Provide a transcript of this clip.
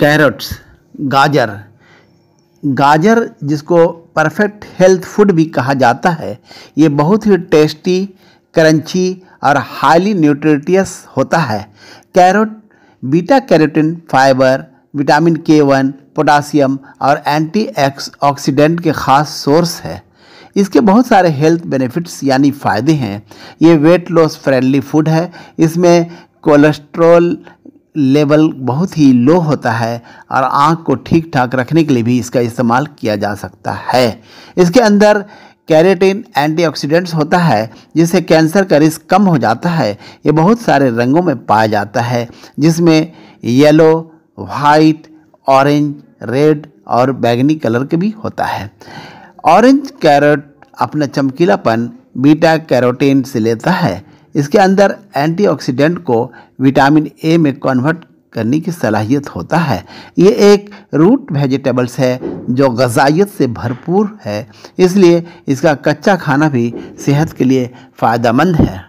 carrots गाजर गाजर जिसको परफेक्ट हेल्थ फूड भी कहा जाता है ये बहुत ही टेस्टी करंची और हाईली न्यूट्रिटियस होता है carrot beta carotene fibre vitamin K one potassium और एंटी ऑक्सीडेंट के खास सोर्स है इसके बहुत सारे हेल्थ बेनिफिट्स यानी फ़ायदे हैं ये वेट लॉस फ्रेंडली फूड है इसमें कोलेस्ट्रॉल लेवल बहुत ही लो होता है और आँख को ठीक ठाक रखने के लिए भी इसका इस्तेमाल किया जा सकता है इसके अंदर कैरेटिन एंटीऑक्सीडेंट्स होता है जिससे कैंसर का रिस्क कम हो जाता है ये बहुत सारे रंगों में पाया जाता है जिसमें येलो वाइट ऑरेंज रेड और बैगनी कलर के भी होता है ऑरेंज कैरेट अपना चमकीलापन बीटा कैरोटीन से लेता है इसके अंदर एंटीऑक्सीडेंट को विटामिन ए में कन्वर्ट करने की सलाहियत होता है ये एक रूट वेजिटेबल्स है जो गजाइत से भरपूर है इसलिए इसका कच्चा खाना भी सेहत के लिए फ़ायदा मंद है